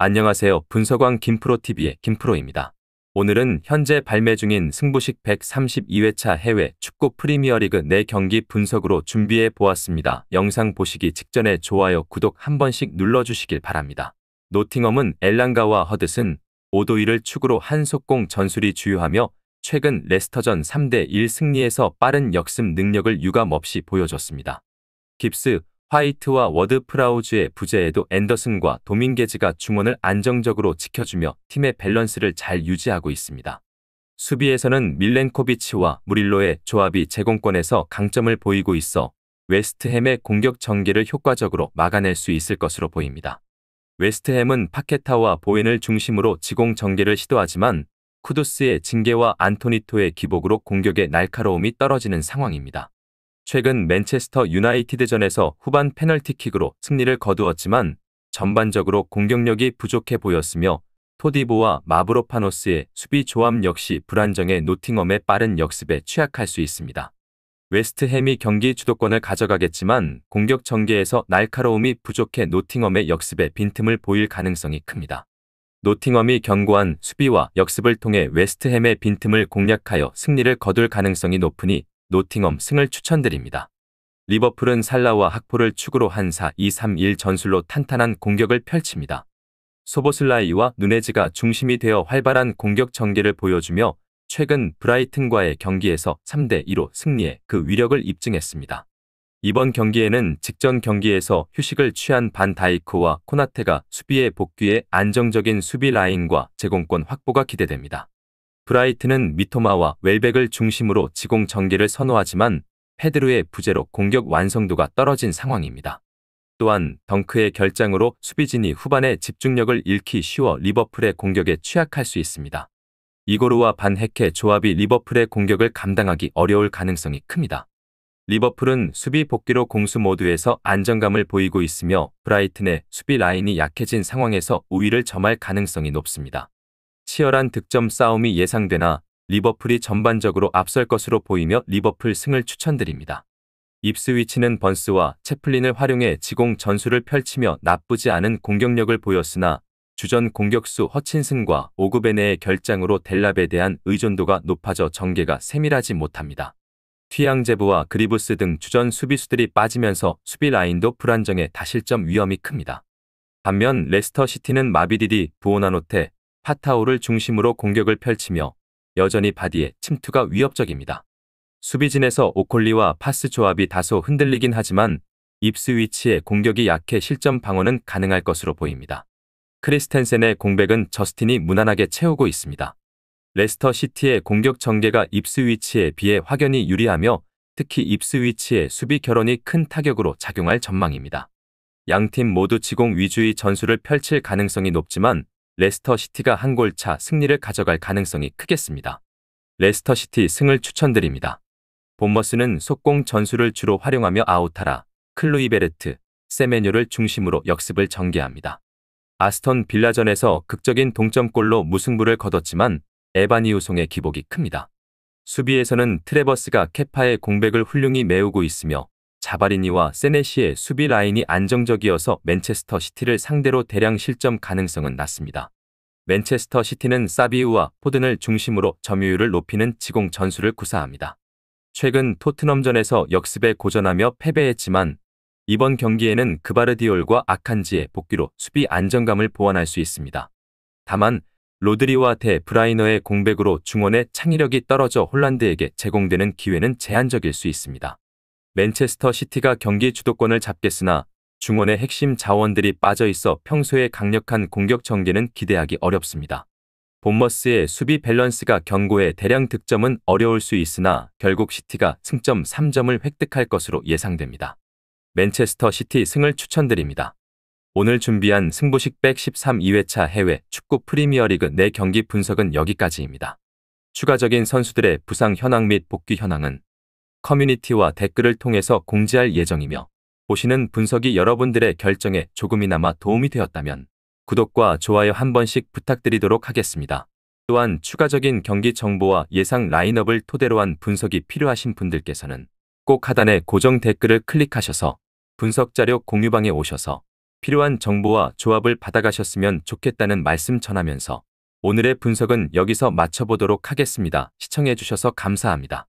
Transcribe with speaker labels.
Speaker 1: 안녕하세요. 분석왕 김프로TV의 김프로입니다. 오늘은 현재 발매 중인 승부식 132회차 해외 축구 프리미어리그 4경기 분석으로 준비해 보았습니다. 영상 보시기 직전에 좋아요, 구독 한 번씩 눌러주시길 바랍니다. 노팅엄은 엘랑가와 허드슨, 오도이를 축으로 한속공 전술이 주요하며 최근 레스터전 3대1 승리에서 빠른 역습 능력을 유감없이 보여줬습니다. 깁스, 화이트와 워드 프라우즈의 부재에도 앤더슨과 도밍게즈가 중원을 안정적으로 지켜주며 팀의 밸런스를 잘 유지하고 있습니다. 수비에서는 밀렌코비치와 무릴로의 조합이 제공권에서 강점을 보이고 있어 웨스트햄의 공격 전개를 효과적으로 막아낼 수 있을 것으로 보입니다. 웨스트햄은 파케타와 보엔을 중심으로 지공 전개를 시도하지만 쿠두스의 징계와 안토니토의 기복으로 공격의 날카로움이 떨어지는 상황입니다. 최근 맨체스터 유나이티드전에서 후반 페널티킥으로 승리를 거두었지만 전반적으로 공격력이 부족해 보였으며 토디보와 마브로파노스의 수비 조합 역시 불안정해 노팅엄의 빠른 역습에 취약할 수 있습니다. 웨스트햄이 경기 주도권을 가져가겠지만 공격 전개에서 날카로움이 부족해 노팅엄의 역습에 빈틈을 보일 가능성이 큽니다. 노팅엄이 견고한 수비와 역습을 통해 웨스트햄의 빈틈을 공략하여 승리를 거둘 가능성이 높으니 노팅엄 승을 추천드립니다. 리버풀은 살라와 학포를 축으로 한 4-2-3-1 전술로 탄탄한 공격을 펼칩니다. 소보슬라이와 누네즈가 중심이 되어 활발한 공격 전개를 보여주며 최근 브라이튼과의 경기에서 3대2로 승리해 그 위력을 입증했습니다. 이번 경기에는 직전 경기에서 휴식을 취한 반다이코와 코나테가 수비에 복귀해 안정적인 수비 라인과 제공권 확보가 기대됩니다. 브라이트는 미토마와 웰백을 중심으로 지공 전개를 선호하지만 페드루의 부재로 공격 완성도가 떨어진 상황입니다. 또한 덩크의 결장으로 수비진이 후반에 집중력을 잃기 쉬워 리버풀의 공격에 취약할 수 있습니다. 이고르와 반헤케 조합이 리버풀의 공격을 감당하기 어려울 가능성이 큽니다. 리버풀은 수비 복귀로 공수 모드에서 안정감을 보이고 있으며 브라이튼의 수비 라인이 약해진 상황에서 우위를 점할 가능성이 높습니다. 치열한 득점 싸움이 예상되나 리버풀이 전반적으로 앞설 것으로 보이며 리버풀 승을 추천드립니다. 입스위치는 번스와 채플린을 활용해 지공 전술을 펼치며 나쁘지 않은 공격력을 보였으나 주전 공격수 허친슨과 오그베네의 결장으로 델랍에 대한 의존도가 높아져 전개가 세밀하지 못합니다. 튀양제브와 그리브스 등 주전 수비수들이 빠지면서 수비 라인도 불안정해 다실점 위험이 큽니다. 반면 레스터시티는 마비디디, 부오나노테, 파타오를 중심으로 공격을 펼치며 여전히 바디의 침투가 위협적입니다. 수비진에서 오콜리와 파스 조합이 다소 흔들리긴 하지만 입스위치에 공격이 약해 실점 방어는 가능할 것으로 보입니다. 크리스텐센의 공백은 저스틴이 무난하게 채우고 있습니다. 레스터 시티의 공격 전개가 입스위치에 비해 확연히 유리하며 특히 입스위치의 수비 결혼이 큰 타격으로 작용할 전망입니다. 양팀 모두 지공 위주의 전술을 펼칠 가능성이 높지만 레스터시티가 한 골차 승리를 가져갈 가능성이 크겠습니다. 레스터시티 승을 추천드립니다. 본머스는 속공 전술을 주로 활용하며 아우타라, 클루이베르트, 세메뉴를 중심으로 역습을 전개합니다. 아스턴 빌라전에서 극적인 동점골로 무승부를 거뒀지만 에바니우송의 기복이 큽니다. 수비에서는 트레버스가 케파의 공백을 훌륭히 메우고 있으며 자바리니와 세네시의 수비 라인이 안정적이어서 맨체스터 시티를 상대로 대량 실점 가능성은 낮습니다. 맨체스터 시티는 사비우와 포든을 중심으로 점유율을 높이는 지공 전술을 구사합니다. 최근 토트넘전에서 역습에 고전하며 패배했지만 이번 경기에는 그바르디올과 아칸지의 복귀로 수비 안정감을 보완할 수 있습니다. 다만 로드리와 데 브라이너의 공백으로 중원의 창의력이 떨어져 홀란드에게 제공되는 기회는 제한적일 수 있습니다. 맨체스터 시티가 경기 주도권을 잡겠으나 중원의 핵심 자원들이 빠져 있어 평소에 강력한 공격 전개는 기대하기 어렵습니다. 본머스의 수비 밸런스가 견고해 대량 득점은 어려울 수 있으나 결국 시티가 승점 3점을 획득할 것으로 예상됩니다. 맨체스터 시티 승을 추천드립니다. 오늘 준비한 승부식 113 2회차 해외 축구 프리미어리그 내경기 네 분석은 여기까지입니다. 추가적인 선수들의 부상 현황 및 복귀 현황은 커뮤니티와 댓글을 통해서 공지할 예정이며 보시는 분석이 여러분들의 결정에 조금이나마 도움이 되었다면 구독과 좋아요 한 번씩 부탁드리도록 하겠습니다. 또한 추가적인 경기 정보와 예상 라인업을 토대로 한 분석이 필요하신 분들께서는 꼭 하단의 고정 댓글을 클릭하셔서 분석 자료 공유방에 오셔서 필요한 정보와 조합을 받아가셨으면 좋겠다는 말씀 전하면서 오늘의 분석은 여기서 마쳐보도록 하겠습니다. 시청해주셔서 감사합니다.